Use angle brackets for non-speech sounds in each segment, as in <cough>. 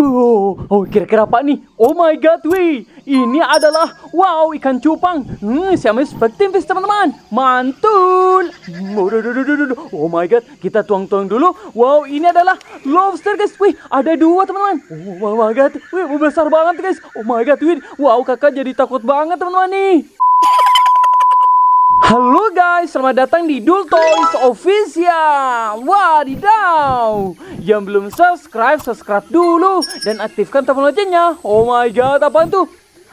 Oh, oh kira-kira apa nih? Oh my god, wih. Ini adalah wow ikan cupang. Hmm, sama seperti fish teman-teman. Mantul. Oh my god, kita tuang-tuang dulu. Wow, ini adalah lobster guys. Wih, ada dua teman-teman. Oh my god, wih besar banget guys. Oh my god, wih. Wow, kakak jadi takut banget teman-teman nih. Halo guys, selamat datang di Dul Toys Official Wadidaw Yang belum subscribe, subscribe dulu Dan aktifkan tombol loncengnya Oh my god, apa tuh?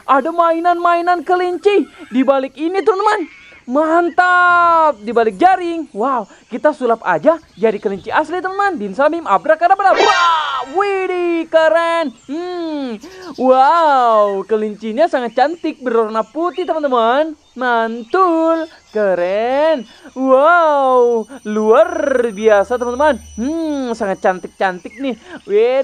Ada mainan-mainan kelinci Di balik ini teman-teman Mantap, di balik jaring Wow, kita sulap aja jadi kelinci asli teman-teman Din Samim, abrakadabra Wow, widih, keren Hmm, Wow, kelincinya sangat cantik berwarna putih teman-teman. Mantul, keren. Wow, luar biasa teman-teman. Hmm, sangat cantik-cantik nih. Wih,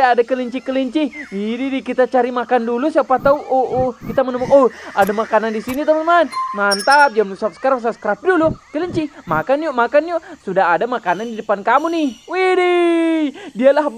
ada kelinci-kelinci. Ini kita cari makan dulu siapa tahu oh, oh kita menemukan oh, ada makanan di sini teman-teman. Mantap, jangan lupa subscribe, subscribe dulu. Kelinci, makan yuk, makan yuk. Sudah ada makanan di depan kamu nih. Widih. Wih,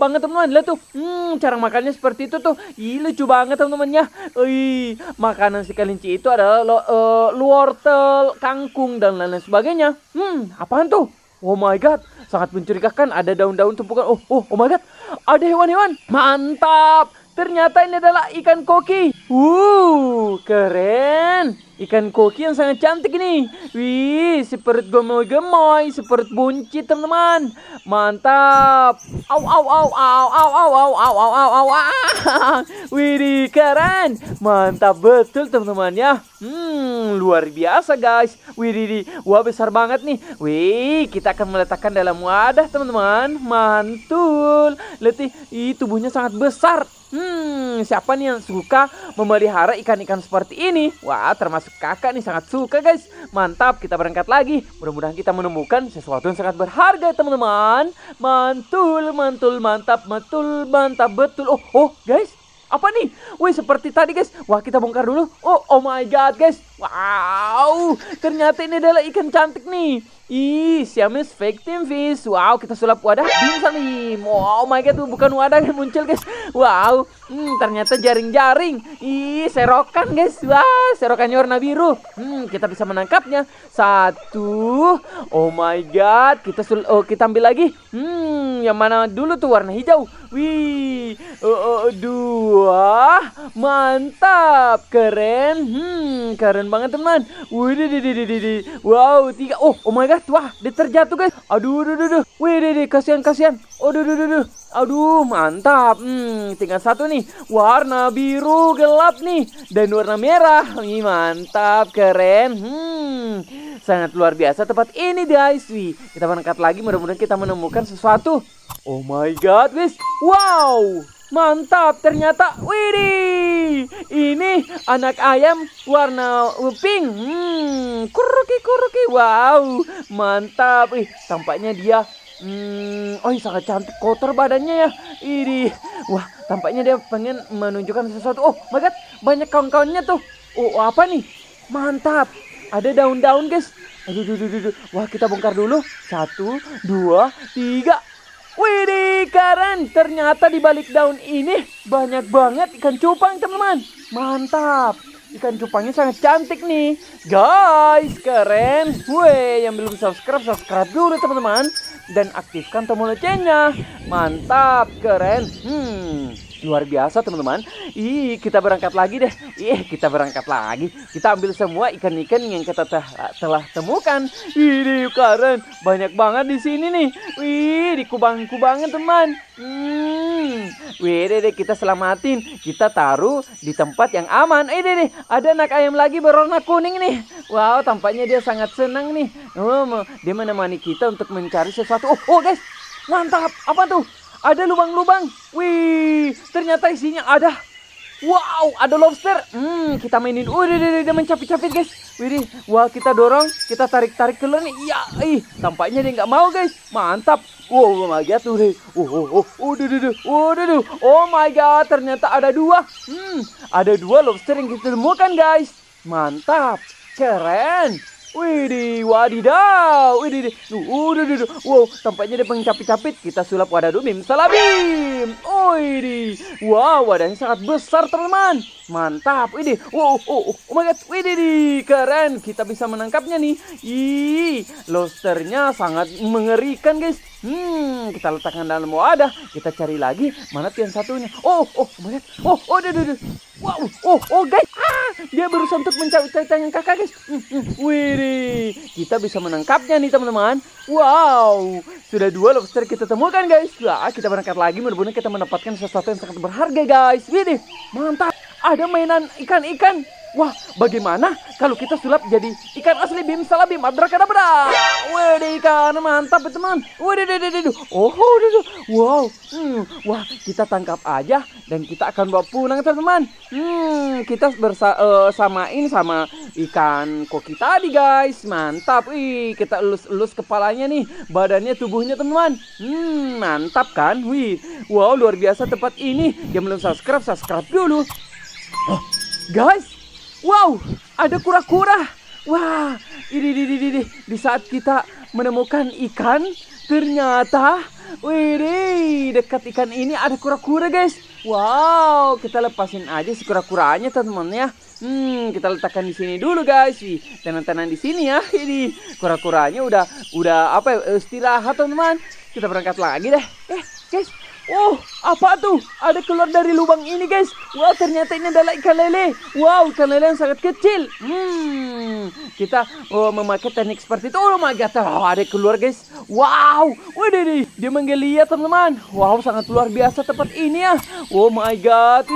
banget teman-teman. Lihat tuh. Hmm, cara makannya seperti itu tuh. Ih, lucu banget teman-temannya. Wih, makanan si kelinci itu adalah lo, uh, eh, luortel, kangkung dan lain-lain sebagainya. Hmm, apaan tuh? Oh my god, sangat mencurigakan ada daun-daun tumpukan. Oh, oh, oh my god. Ada hewan-hewan. Mantap. Ternyata ini adalah ikan koki. Wuh, keren. Ikan koki yang sangat cantik ini. Wih, seperti gemoy-gemoy, seperti buncit, teman-teman. Mantap. Au, au, au, au, au, au, au, au, au, au, au, au. keren. Mantap betul, teman-teman, ya. Hmm, luar biasa, guys. Widih, wah besar banget nih. Wih, kita akan meletakkan dalam wadah, teman-teman. Mantul. Letih, ih, tubuhnya sangat besar. Hmm, siapa nih yang suka memelihara ikan-ikan seperti ini? Wah, termasuk kakak nih sangat suka guys. Mantap, kita berangkat lagi. Mudah-mudahan kita menemukan sesuatu yang sangat berharga teman-teman. Mantul, mantul, mantap, mantul mantap, betul. Oh, oh guys, apa nih? Wih seperti tadi guys. Wah kita bongkar dulu. Oh, oh my god guys. Wow, ternyata ini adalah ikan cantik nih. Ih, Siamis fake team fish. Wow, kita sulap wadah bingsan nih. Wow, my god, tuh bukan wadah yang muncul, guys. Wow, hmm, ternyata jaring-jaring. Ih, serokan, guys. Wah, serokannya warna biru. Hmm, kita bisa menangkapnya. Satu. Oh my god, kita sul oh, kita ambil lagi. Hmm, yang mana dulu tuh warna hijau. Wih, oh, oh, oh dua. Mantap, keren. Hmm, keren banget, teman. Wih, di di di di. wow, tiga. Oh, oh my god guys. Wah, dia tuh guys. Aduh, aduh, aduh, aduh. Wih, deh, deh, kasihan, kasihan. Aduh, aduh, aduh, aduh. Aduh, mantap. Hmm, tinggal satu nih. Warna biru gelap nih dan warna merah. Ih, mantap, keren. Hmm, sangat luar biasa tempat ini, guys. Wih, kita menekat lagi mudah-mudahan kita menemukan sesuatu. Oh my god, guys. Wow. Mantap ternyata Widih Ini anak ayam warna pink hmm, Kuruki kuruki Wow mantap Ih, Tampaknya dia Hmm, oh sangat cantik kotor badannya ya. Ini, wah tampaknya dia pengen menunjukkan sesuatu. Oh my banyak kawan-kawannya tuh. Oh apa nih? Mantap. Ada daun-daun guys. Aduh, aduh, aduh, aduh. Wah kita bongkar dulu. Satu, dua, tiga. Widih keren, ternyata di balik daun ini banyak banget ikan cupang teman-teman. Mantap, ikan cupangnya sangat cantik nih. Guys, keren. Weh, yang belum subscribe, subscribe dulu teman-teman. Dan aktifkan tombol loncengnya. Mantap, keren. Hmm, luar biasa teman-teman. Ih, kita berangkat lagi deh. Ih, kita berangkat lagi. Kita ambil semua ikan-ikan yang kita telah, temukan. Ini keren, banyak banget di sini nih. Wih, kubangan-kubangan teman. Hmm, wih deh, kita selamatin. Kita taruh di tempat yang aman. Eh deh, ada anak ayam lagi berwarna kuning nih. Wow, tampaknya dia sangat senang nih. Oh, dia menemani kita untuk mencari sesuatu. Oh, oh guys, mantap. Apa tuh? Ada lubang-lubang. Wih, ternyata isinya ada Wow, ada lobster. Hmm, kita mainin. Udah, udah, udah, udah mencapit-capit, guys. Wih, wah kita dorong, kita tarik-tarik keluar nih. Iya, ih, tampaknya dia nggak mau, guys. Mantap. Wow, oh my god, tuh deh. Oh, oh, oh, udah, udah, udah, udah, udah. Oh my god, ternyata ada dua. Hmm, ada dua lobster yang kita temukan, guys. Mantap, keren. Widih, wadidaw, widih, udah, udah, udah, wow, tampaknya dia pengen capit kita sulap wadah dumim, salabim, widih, wow, wadahnya sangat besar teman-teman, mantap, widih, wow, oh, oh, oh my god, widih, keren, kita bisa menangkapnya nih, ih, lobsternya sangat mengerikan guys, Hmm, kita letakkan dalam wadah. Kita cari lagi. Mana tuh yang satunya? Oh, oh, oh, oh, oh, oh, oh, oh, oh, oh, Wow, oh, oh guys, ah, dia berusaha untuk mencari tangan kakak guys. Hmm, hmm. Wih, kita bisa menangkapnya nih teman-teman. Wow, sudah dua lobster kita temukan guys. Wah, kita berangkat lagi mudah-mudahan kita mendapatkan sesuatu yang sangat berharga guys. Wih, mantap. Ada mainan ikan-ikan. Wah, bagaimana kalau kita sulap jadi ikan asli bim salabim abrakadabra? Wede ikan mantap teman. Wede dede Oh, Wow. Hmm. Wah, kita tangkap aja dan kita akan bawa pulang teman-teman. Hmm, kita bersa uh, samain sama ikan koki tadi guys. Mantap. Wih, kita elus-elus kepalanya nih, badannya, tubuhnya teman-teman. Hmm, mantap kan? Wih. Wow, luar biasa tempat ini. Yang belum subscribe, subscribe dulu. Oh, guys, Wow, ada kura-kura. Wah, ini, ini, ini, ini. Di saat kita menemukan ikan, ternyata, wih, dekat ikan ini ada kura-kura, guys. Wow, kita lepasin aja si kura-kuranya, teman-teman ya. Hmm, kita letakkan di sini dulu, guys. Wih, tenan-tenan di sini ya. Ini kura-kuranya udah, udah apa? ya? Istilah, teman-teman. Kita berangkat lagi deh. Eh, guys, Oh, apa tuh? Ada keluar dari lubang ini, guys. Wah, wow, ternyata ini adalah ikan lele. Wow, ikan lele yang sangat kecil. Hmm, kita oh, memakai teknik seperti itu. Oh my God, oh, ada keluar, guys. Wow, waduh deh, dia menggeliat, teman-teman. Wow, sangat luar biasa tempat ini ya. Oh my God,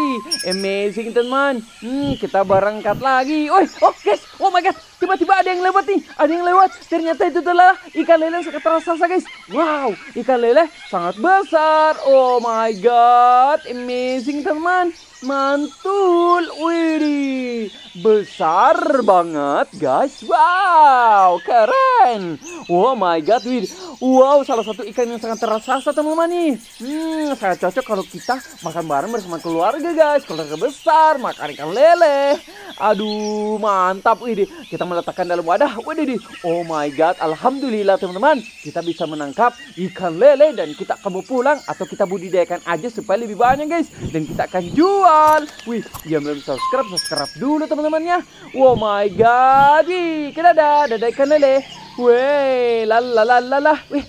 amazing, teman-teman. Hmm, kita berangkat lagi. Oh, oh guys, oh my God tiba-tiba ada yang lewat nih ada yang lewat ternyata itu adalah ikan lele sangat raksasa guys wow ikan lele sangat besar oh my god amazing teman Mantul, wih, besar banget guys, wow, keren, oh my god, wih, wow, salah satu ikan yang sangat terasa teman-teman nih, hmm, sangat cocok kalau kita makan bareng bersama keluarga guys, keluarga besar, makan ikan lele, aduh, mantap, wih, kita meletakkan dalam wadah, wih, oh my god, alhamdulillah teman-teman, kita bisa menangkap ikan lele dan kita kamu pulang atau kita budidayakan aja supaya lebih banyak guys, dan kita akan jual teman-teman Wih, jangan belum subscribe, subscribe dulu teman-temannya Oh my god, wih, ada, ada ikan lele Wih, lalalalala. Wih,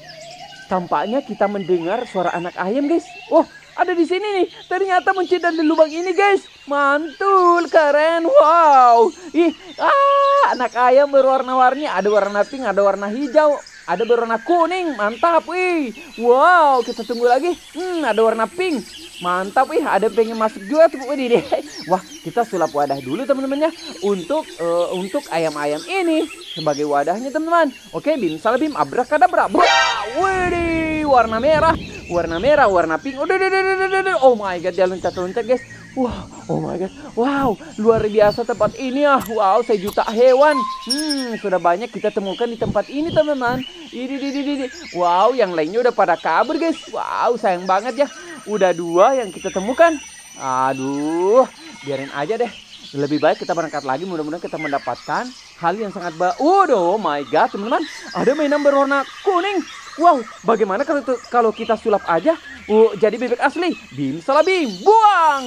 tampaknya kita mendengar suara anak ayam guys Oh, ada di sini nih. Ternyata muncul dari lubang ini, guys. Mantul, keren. Wow. Ih, ah, anak ayam berwarna-warni, ada warna pink, ada warna hijau. Ada berwarna kuning, mantap, wih. Wow, kita tunggu lagi. Hmm, ada warna pink. Mantap, wih. Ada pengen masuk juga tuh, wih deh. <laughs> Wah, kita sulap wadah dulu teman-temannya untuk uh, untuk ayam-ayam ini sebagai wadahnya teman-teman. Oke, bim salabim abrakadabra. Wih, warna merah, warna merah, warna pink. deh, deh, deh, deh, deh. Oh my god, dia loncat-loncat guys. Wow, oh my god. Wow, luar biasa tempat ini ya. Wow, sejuta hewan. Hmm, sudah banyak kita temukan di tempat ini, teman-teman. Ini, ini, ini. Wow, yang lainnya udah pada kabur, guys. Wow, sayang banget ya. Udah dua yang kita temukan. Aduh, biarin aja deh. Lebih baik kita berangkat lagi. Mudah-mudahan kita mendapatkan hal yang sangat baik. Waduh, oh my god, teman-teman. Ada mainan berwarna kuning. Wow, bagaimana kalau kalau kita sulap aja? Uh, jadi bebek asli. Bim salah bim. Buang.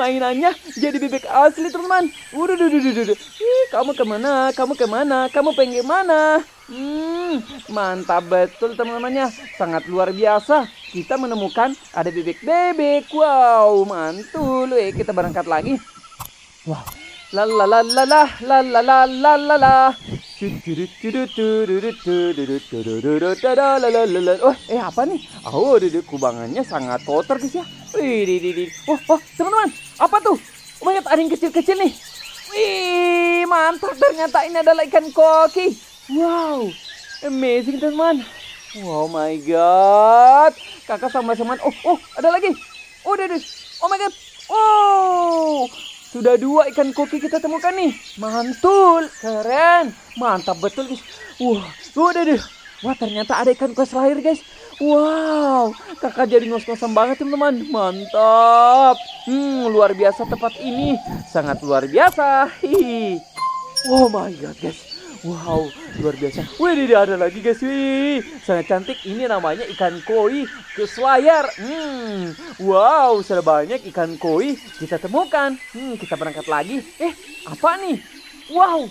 mainannya jadi bebek asli teman. Udah, udah, udah, udah, Ih, kamu kemana? Kamu kemana? Kamu pengen mana? Hmm, mantap betul teman-temannya. Sangat luar biasa. Kita menemukan ada bebek-bebek. Wow, mantul. Eh, kita berangkat lagi. Wah, wow. la la la la la la la la la la Oh, eh apa nih? Oh, kubangannya sangat kotor guys ya. Wih, wah, wah, teman-teman, apa tuh? Oh ada yang kecil-kecil nih. Wih, mantap ternyata ini adalah ikan koki. Wow, amazing teman-teman. Oh my god, kakak sama teman. Oh, oh, ada lagi. Oh, udah, oh my god, sudah dua ikan koki kita temukan nih. Mantul, keren, mantap betul guys. Wah, oh, udah deh. Wah ternyata ada ikan kelas lahir guys. Wow, kakak jadi ngos-ngosan banget teman-teman. Mantap. Hmm, luar biasa tempat ini. Sangat luar biasa. Hihi. Oh my god guys. Wow, luar biasa. Wih, ini ada lagi guys. Wih, sangat cantik. Ini namanya ikan koi keslayar. Hmm, wow, sudah banyak ikan koi kita temukan. Hmm, kita berangkat lagi. Eh, apa nih? Wow,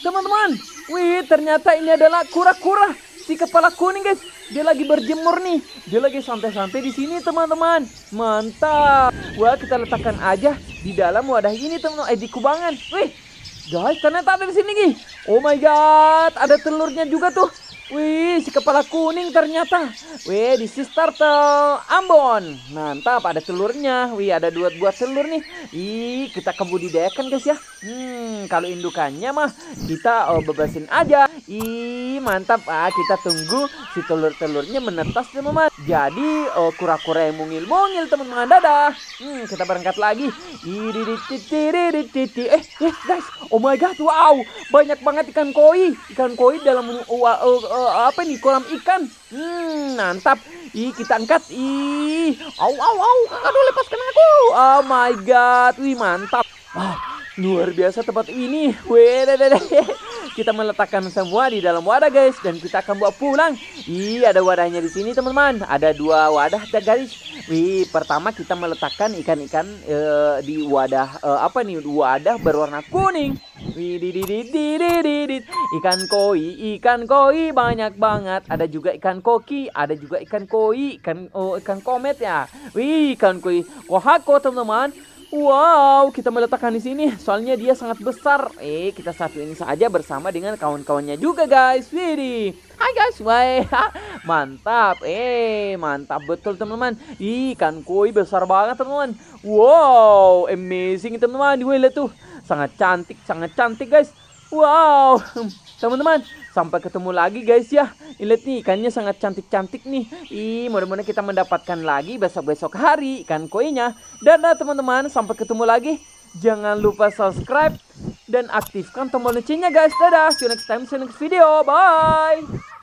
teman-teman. Wih, ternyata ini adalah kura-kura. Si kepala kuning guys, dia lagi berjemur nih. Dia lagi santai-santai di sini, teman-teman. Mantap. Wah, kita letakkan aja di dalam wadah ini, teman-teman. Eh, di kubangan. Wih, Guys, ternyata ada di sini, Gi. Oh my god, ada telurnya juga tuh. Wih, si kepala kuning ternyata. Wih, di sis turtle Ambon. Mantap, ada telurnya. Wih, ada dua buah telur nih. Ih, kita kebudidayakan guys ya. Hmm, kalau indukannya mah kita oh, bebasin aja. Ih, mantap. Ah, kita tunggu si telur-telurnya menetas teman-teman. Jadi, oh, kura-kura yang mungil-mungil teman-teman. Dadah. Hmm, kita berangkat lagi. Eh, eh guys. Oh my god, wow. Banyak banget ikan koi. Ikan koi dalam uh, uh, uh, apa ini kolam ikan. Hmm, mantap. Ih, kita angkat. Ih, au au au. Aduh, lepaskan aku. Oh my god. Wih, mantap. Wah, luar biasa tempat ini. Wih, kita meletakkan semua di dalam wadah guys dan kita akan bawa pulang. Ih, ada wadahnya di sini teman-teman. Ada dua wadah ada guys. Wih, pertama kita meletakkan ikan-ikan uh, di wadah uh, apa nih? Wadah berwarna kuning. Ikan koi, ikan koi banyak banget. Ada juga ikan koki, ada juga ikan koi, ikan oh, ikan komet ya. Wih, ikan koi. Kohako teman-teman. Wow, kita meletakkan di sini. Soalnya dia sangat besar. Eh, kita satu ini saja bersama dengan kawan-kawannya juga, guys. Widih. Hai guys, wae. mantap, eh mantap betul teman-teman. Ikan koi besar banget teman-teman. Wow, amazing teman-teman. Wih tuh, sangat cantik, sangat cantik guys. Wow, <laughs> teman-teman, sampai ketemu lagi guys ya. Lihat nih ikannya sangat cantik-cantik nih. Ih, mudah-mudahan kita mendapatkan lagi besok-besok hari ikan koinnya. Dan nah teman-teman, sampai ketemu lagi. Jangan lupa subscribe dan aktifkan tombol loncengnya guys. Dadah, see you next time, see you next video. Bye.